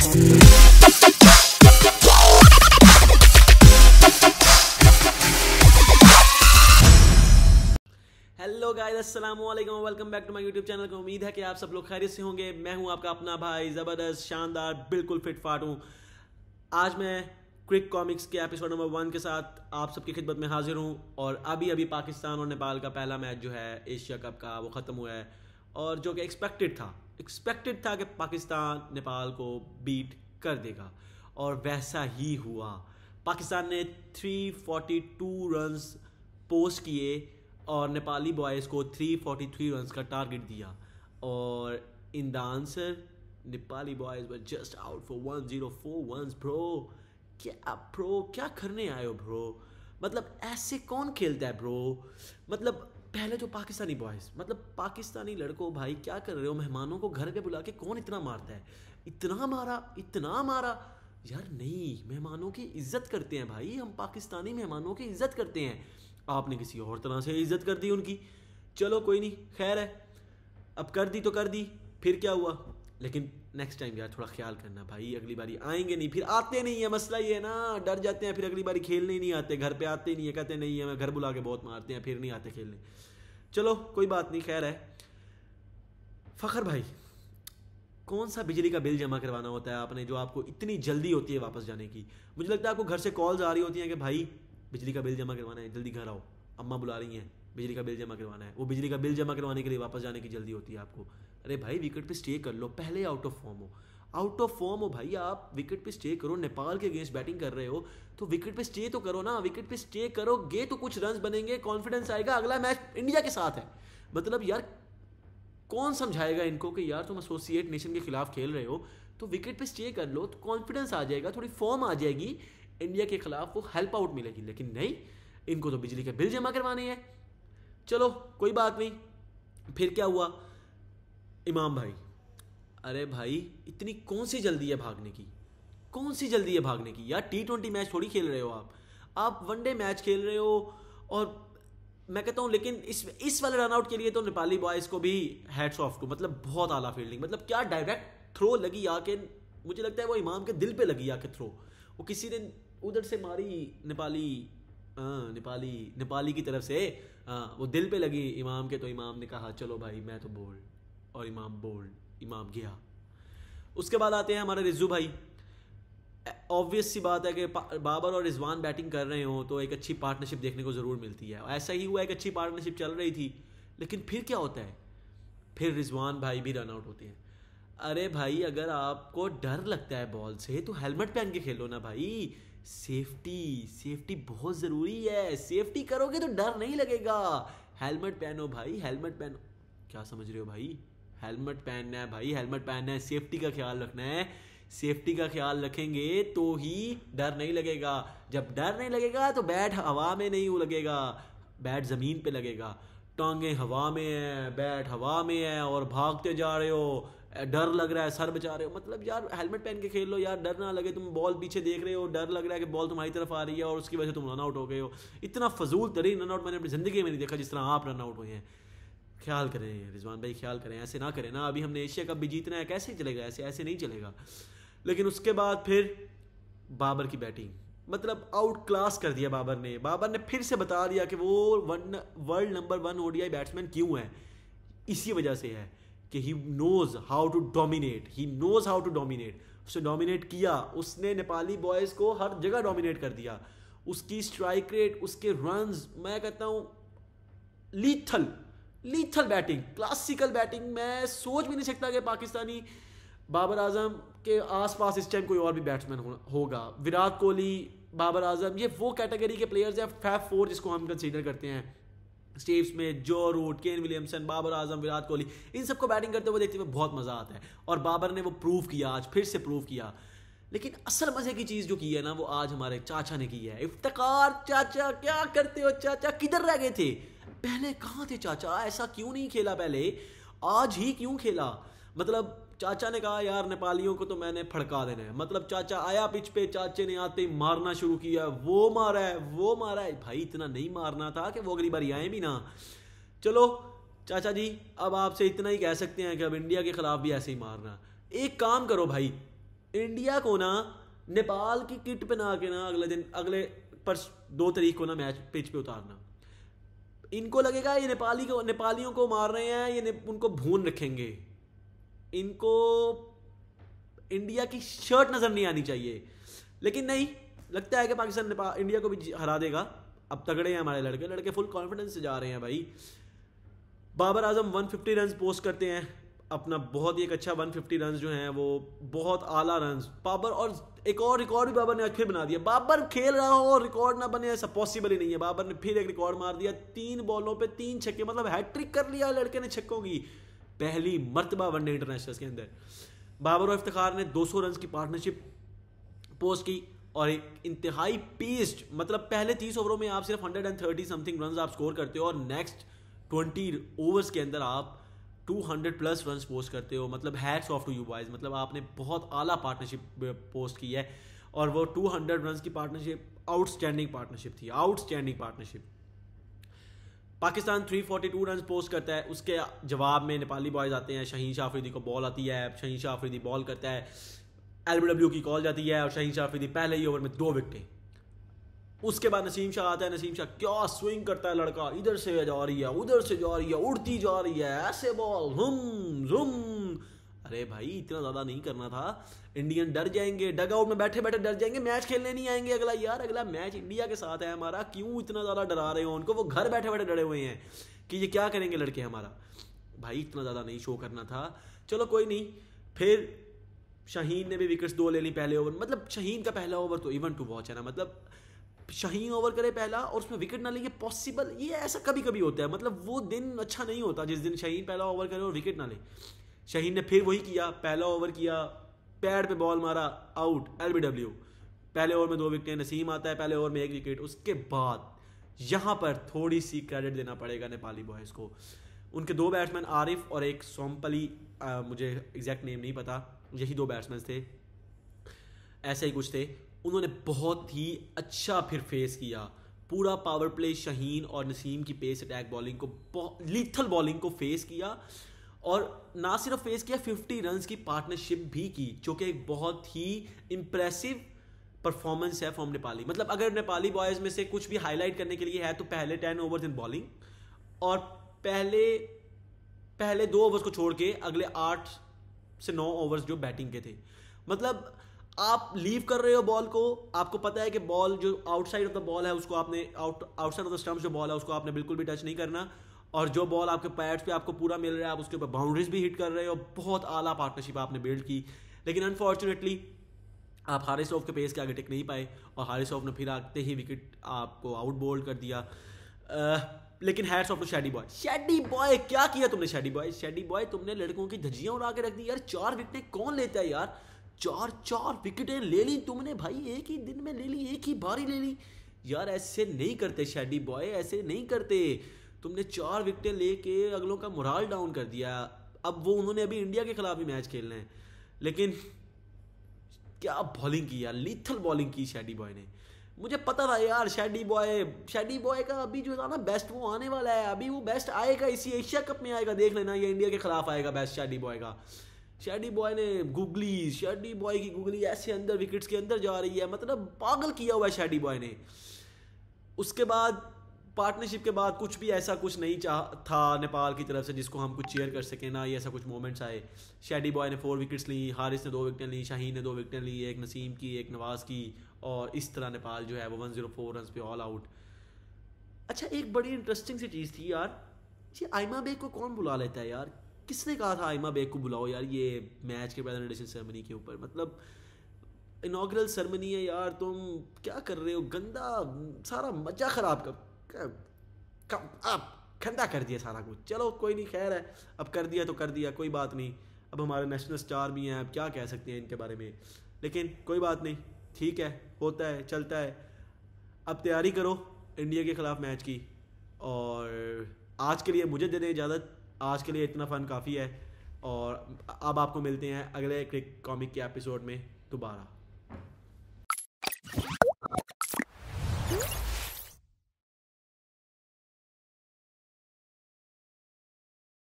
hello guys अस्सलाम वालेकुम welcome back to my YouTube channel उम्मीद है कि आप सब लोग खैरियत से होंगे मैं हूं आपका अपना भाई ज़बरदस्त शानदार बिल्कुल फिट फाट हूं आज मैं क्विक कॉमिक्स के एपिसोड नंबर वन के साथ आप सबकी खिदमत में हाजिर हूं और अभी अभी पाकिस्तान और नेपाल का पहला मैच जो है एशिया कप का वो ख़त्म हुआ है और जो कि एक्सपेक्टेड था एक्सपेक्टेड था कि पाकिस्तान नेपाल को बीट कर देगा और वैसा ही हुआ पाकिस्तान ने 342 रन्स पोस्ट किए और नेपाली बॉयज़ को 343 रन्स का टारगेट दिया और in the answer Nepali boys were just out for one zero four once bro क्या ब्रो क्या करने आए हो ब्रो मतलब ऐसे कौन खेलता है ब्रो मतलब पहले जो तो पाकिस्तानी बॉयज़ मतलब पाकिस्तानी लड़कों भाई क्या कर रहे हो मेहमानों को घर पे बुला के कौन इतना मारता है इतना मारा इतना मारा यार नहीं मेहमानों की इज्जत करते हैं भाई हम पाकिस्तानी मेहमानों की इज्जत करते हैं आपने किसी और तरह से इज्जत कर दी उनकी चलो कोई नहीं खैर है अब कर दी तो कर दी फिर क्या हुआ लेकिन नेक्स्ट टाइम यार थोड़ा ख्याल करना भाई अगली बारी आएंगे नहीं फिर आते नहीं है मसला ये है ना डर जाते हैं फिर अगली बारी खेलने ही नहीं आते घर पे आते नहीं है कहते नहीं है मैं घर बुला के बहुत मारते हैं फिर नहीं आते खेलने चलो कोई बात नहीं खैर है फ़खर भाई कौन सा बिजली का बिल जमा करवाना होता है आपने जो आपको इतनी जल्दी होती है वापस जाने की मुझे लगता है आपको घर से कॉल्स आ रही होती हैं कि भाई बिजली का बिल जमा करवाना है जल्दी घर आओ अम्मा बुला रही हैं बिजली का बिल जमा करवाना है वो बिजली का बिल जमा करवाने के लिए वापस जाने की जल्दी होती है आपको अरे भाई विकेट पे स्टे कर लो पहले आउट ऑफ फॉर्म हो आउट ऑफ फॉर्म हो भाई आप विकेट पे स्टे करो नेपाल के अगेंस्ट बैटिंग कर रहे हो तो विकेट पे स्टे तो करो ना विकेट पे स्टे करो गे तो कुछ रन बनेंगे कॉन्फिडेंस आएगा अगला मैच इंडिया के साथ है मतलब यार कौन समझाएगा इनको कि यार तुम एसोसिएट नेशन के खिलाफ खेल रहे हो तो विकेट पे स्टे कर लो तो कॉन्फिडेंस आ जाएगा थोड़ी फॉर्म आ जाएगी इंडिया के खिलाफ वो हेल्प आउट मिलेगी लेकिन नहीं इनको तो बिजली के बिल जमा करवाने हैं चलो कोई बात नहीं फिर क्या हुआ इमाम भाई अरे भाई इतनी कौन सी जल्दी है भागने की कौन सी जल्दी है भागने की यार टी ट्वेंटी मैच थोड़ी खेल रहे हो आप आप वनडे मैच खेल रहे हो और मैं कहता हूँ लेकिन इस इस वाले रनआउट के लिए तो नेपाली बॉयज़ को भी हैड्स ऑफ टू मतलब बहुत आला फील्डिंग मतलब क्या डायरेक्ट थ्रो लगी आके मुझे लगता है वो इमाम के दिल पे लगी आके थ्रो वो किसी ने उधर से मारी नेपाली आ, नेपाली नेपाली की तरफ से आ, वो दिल पे लगी इमाम के तो इमाम ने कहा चलो भाई मैं तो बोल्ड और इमाम बोल्ड इमाम गया उसके बाद आते हैं हमारे रिजू भाई ऑब्वियस सी बात है कि बाबर और रिजवान बैटिंग कर रहे हो तो एक अच्छी पार्टनरशिप देखने को ज़रूर मिलती है ऐसा ही हुआ एक अच्छी पार्टनरशिप चल रही थी लेकिन फिर क्या होता है फिर रिजवान भाई भी रन आउट होते हैं अरे भाई अगर आपको डर लगता है बॉल से तो हेलमेट पहन के खेलो ना भाई सेफ्टी सेफ्टी बहुत ज़रूरी है सेफ्टी करोगे तो डर नहीं लगेगा हेलमेट पहनो भाई हेलमेट पहनो क्या समझ रहे हो भाई हेलमेट पहनना है भाई हेलमेट पहनना है सेफ्टी का ख्याल रखना है सेफ्टी का ख्याल रखेंगे तो ही डर नहीं लगेगा जब डर नहीं लगेगा तो बैट हवा में नहीं लगेगा बैट ज़मीन पे लगेगा टांगे हवा में है बैट हवा में है और भागते जा रहे हो डर लग रहा है सर बचा रहे हो मतलब यार हेलमेट पहन के खेल लो यार डर ना लगे तुम बॉल पीछे देख रहे हो डर लग रहा है कि बॉल तुम्हारी तरफ आ रही है और उसकी वजह से तुम रन आउट हो गए हो इतना फजूल तरीन रन आउट मैंने अपनी ज़िंदगी में नहीं देखा जिस तरह आप रन आउट हुए हैं ख्याल करें रिजवान भाई ख्याल करें ऐसे ना करें ना अभी हमने एशिया कप भी जीतना है कैसे चलेगा ऐसे ऐसे नहीं चलेगा लेकिन उसके बाद फिर बाबर की बैटिंग मतलब आउट क्लास कर दिया बाबर ने बाबर ने फिर से बता दिया कि वो one world number one ODI batsman क्यों है इसी वजह से है कि he knows how to dominate he knows how to dominate उसने डोमिनेट किया उसने नेपाली बॉयज़ को हर जगह डोमिनेट कर दिया उसकी स्ट्राइक रेट उसके रन्स मैं कहता हूँ lethal lethal batting classical batting मैं सोच भी नहीं सकता कि पाकिस्तानी बाबर आजम के आसपास इस टाइम कोई और भी बैट्समैन हो, होगा विराट कोहली बाबर आजम ये वो कैटेगरी के प्लेयर्स हैं फैफ फोर जिसको हम कंसीडर करते हैं Steve Smith Joe Root Kane Williamson Babar Azam Virat Kohli इन सबको बैटिंग करते हुए देखते हुए बहुत मज़ा आता है और बाबर ने वो प्रूव किया आज फिर से प्रूव किया लेकिन असल मज़े की चीज़ जो की है ना वो आज हमारे चाचा ने की है इफ्तकार चाचा क्या करते हो चाचा किधर रह गए थे पहले कहाँ थे चाचा ऐसा क्यों नहीं खेला पहले आज ही क्यों खेला मतलब चाचा ने कहा यार नेपालियों को तो मैंने फड़का देना है मतलब चाचा आया पिच पे चाचे ने आते ही मारना शुरू किया वो मारा है वो मारा है भाई इतना नहीं मारना था कि वो अगली बार आए भी ना चलो चाचा जी अब आपसे इतना ही कह सकते हैं कि अब इंडिया के खिलाफ भी ऐसे ही मारना एक काम करो भाई इंडिया को ना नेपाल की किट पहना के ना अगले दिन अगले परस दो तारीख को ना मैच पिच पे उतारना इनको लगेगा ये नेपाली को नेपालियों को मार रहे हैं ये उनको भून रखेंगे इनको इंडिया की शर्ट नज़र नहीं आनी चाहिए लेकिन नहीं लगता है कि पाकिस्तान नेपाल इंडिया को भी हरा देगा अब तगड़े हैं हमारे लड़के लड़के फुल कॉन्फिडेंस से जा रहे हैं भाई बाबर आजम 150 रन पोस्ट करते हैं अपना बहुत ही एक अच्छा 150 रन जो हैं वो बहुत आला रन बाबर और एक और रिकॉर्ड भी बाबर ने आज फिर बना दिया बाबर खेल रहा हो और रिकॉर्ड ना बने ऐसा पॉसिबल ही नहीं है बाबर ने फिर एक रिकॉर्ड मार दिया तीन बॉलों पे तीन छक्के मतलब हैट्रिक कर लिया लड़के ने छक्कों की पहली मरतबा वनडे इंटरनेशनल के अंदर बाबर और इफ्तार ने 200 रन की पार्टनरशिप पोस्ट की और एक इंतहाई पेस्ड मतलब पहले तीस ओवरों में आप सिर्फ hundred and thirty something run आप स्कोर करते हो और नेक्स्ट ट्वेंटी ओवर्स के अंदर आप two hundred plus run post करते हो मतलब hats off to you boys मतलब आपने बहुत आला पार्टनरशिप पोस्ट की है और वो टू हंड्रेड रन की पार्टनरशिप आउटस्टैंडिंग पार्टनरशिप थी outstanding partnership Pakistan 342 run post करता है उसके जवाब में नेपाली बॉयज आते हैं शहीन शाह आफरीदी को बॉल आती है शहीन शाह आफरीदी बॉल करता है डब्ल्यू की कॉल जाती है और शहीन शाह आफरीदी पहले ही ओवर में दो विकटें उसके बाद नसीम शाह आता है नसीम शाह क्या स्विंग करता है लड़का इधर से जा रही है उधर से जा रही है उड़ती जा रही है ऐसे बॉल हम जुम अरे भाई इतना ज़्यादा नहीं करना था इंडियन डर जाएंगे डग आउट में बैठे बैठे डर जाएंगे मैच खेलने नहीं आएंगे अगला यार अगला मैच इंडिया के साथ है हमारा क्यों इतना ज़्यादा डरा रहे हो उनको वो घर बैठे बैठे डरे हुए हैं कि ये क्या करेंगे लड़के हमारा भाई इतना ज़्यादा नहीं शो करना था चलो कोई नहीं फिर शहीन ने भी विकेट्स दो ले ली पहले ओवर मतलब शहीन का पहला ओवर तो इवन टू वॉच है ना मतलब शहीन ओवर करे पहला और उसमें विकेट ना लेंगे पॉसिबल ये ऐसा कभी कभी होता है मतलब वो दिन अच्छा नहीं होता जिस दिन शहीन पहला ओवर करे और विकेट ना ले शहीन ने फिर वही किया पहला ओवर किया पैर पे बॉल मारा आउट एल बी डब्ल्यू पहले ओवर में दो विकेट नसीम आता है पहले ओवर में एक विकेट उसके बाद यहाँ पर थोड़ी सी क्रेडिट देना पड़ेगा नेपाली बॉयज़ को उनके दो बैट्समैन आरिफ और एक सोमपली मुझे एग्जैक्ट नेम नहीं पता यही दो बैट्समैन थे ऐसे ही कुछ थे उन्होंने बहुत ही अच्छा फिर फेस किया पूरा पावर प्ले शहीन और नसीम की पेस अटैक बॉलिंग को लीथल बॉलिंग को फेस किया और ना सिर्फ फेस किया 50 रन्स की पार्टनरशिप भी की जो कि एक बहुत ही इम्प्रेसिव परफॉर्मेंस है फॉर्म नेपाली मतलब अगर नेपाली बॉयज़ में से कुछ भी हाईलाइट करने के लिए है तो पहले टेन ओवर इन बॉलिंग और पहले पहले दो ओवर्स को छोड़ के अगले आठ से नौ ओवर्स जो बैटिंग के थे मतलब आप लीव कर रहे हो बॉल को आपको पता है कि बॉल जो आउटसाइड ऑफ द बॉल है उसको आपने out outside off the stump जो बॉल है उसको आपने बिल्कुल भी टच नहीं करना और जो बॉल आपके पैड्स पे आपको पूरा मिल रहा है आप उसके ऊपर बाउंड्रीज भी हिट कर रहे हो बहुत आला पार्टनरशिप आपने बिल्ड की लेकिन अनफॉर्चुनेटली आप हारिस ऑफ के पेस के आगे टिक नहीं पाए और हारिस ऑफ ने फिर आते ही विकेट आपको आउट बोल्ड कर दिया आ, लेकिन hats off to Shaddy boy Shaddy boy क्या किया तुमने शेडी बॉय शेडी बॉय तुमने लड़कों की धज्जियां उड़ा के रख दी यार चार विकेटें कौन लेता है यार चार चार विकेटें ले ली तुमने भाई एक ही दिन में ले ली एक ही बारी ले ली यार ऐसे नहीं करते शैडी बॉय ऐसे नहीं करते तुमने चार विकेटें लेके अगलों का मुराल डाउन कर दिया अब वो उन्होंने अभी इंडिया के खिलाफ भी मैच खेलना है लेकिन क्या बॉलिंग की यार लीथल बॉलिंग की शैडी बॉय ने मुझे पता था यार शैडी बॉय शैडी बॉय का अभी जो था ना बेस्ट वो आने वाला है अभी वो बेस्ट आएगा इसी एशिया कप में आएगा देख लेना ये इंडिया के खिलाफ आएगा बेस्ट शैडी बॉय का शेडी बॉय ने गुगली शेडी बॉय की गुगली ऐसे अंदर विकेट्स के अंदर जा रही है मतलब पागल किया हुआ है शेडी बॉय ने उसके बाद पार्टनरशिप के बाद कुछ भी ऐसा कुछ नहीं चाह था नेपाल की तरफ से जिसको हम कुछ चेयर कर सकें ना ये ऐसा कुछ मोमेंट्स आए शेडी बॉय ने फोर विकेट्स ली हारिस ने दो विकेटें ली शाहीन ने दो विकटें ली एक नसीम की एक नवाज़ की और इस तरह नेपाल जो है वो वन जीरो फोर रन पे ऑल आउट अच्छा एक बड़ी इंटरेस्टिंग सी चीज़ थी यार ये आयमा बेग को कौन बुला लेता है यार किसने कहा था आइमा बेग को बुलाओ यार ये मैच के प्रेजेंटेशन सेरेमनी के ऊपर मतलब इनाग्रल सेरेमनी है यार तुम क्या कर रहे हो गंदा सारा मजा ख़राब कर आप ठंडा कर दिया सारा कुछ चलो कोई नहीं खैर है अब कर दिया तो कर दिया कोई बात नहीं अब हमारे नेशनल स्टार भी हैं अब क्या कह सकते हैं इनके बारे में लेकिन कोई बात नहीं ठीक है होता है चलता है अब तैयारी करो इंडिया के ख़िलाफ़ मैच की और आज के लिए मुझे दे दें इजाज़त आज के लिए इतना फ़न काफ़ी है और अब आपको मिलते हैं अगले क्रिक कॉमिक के एपिसोड में दोबारा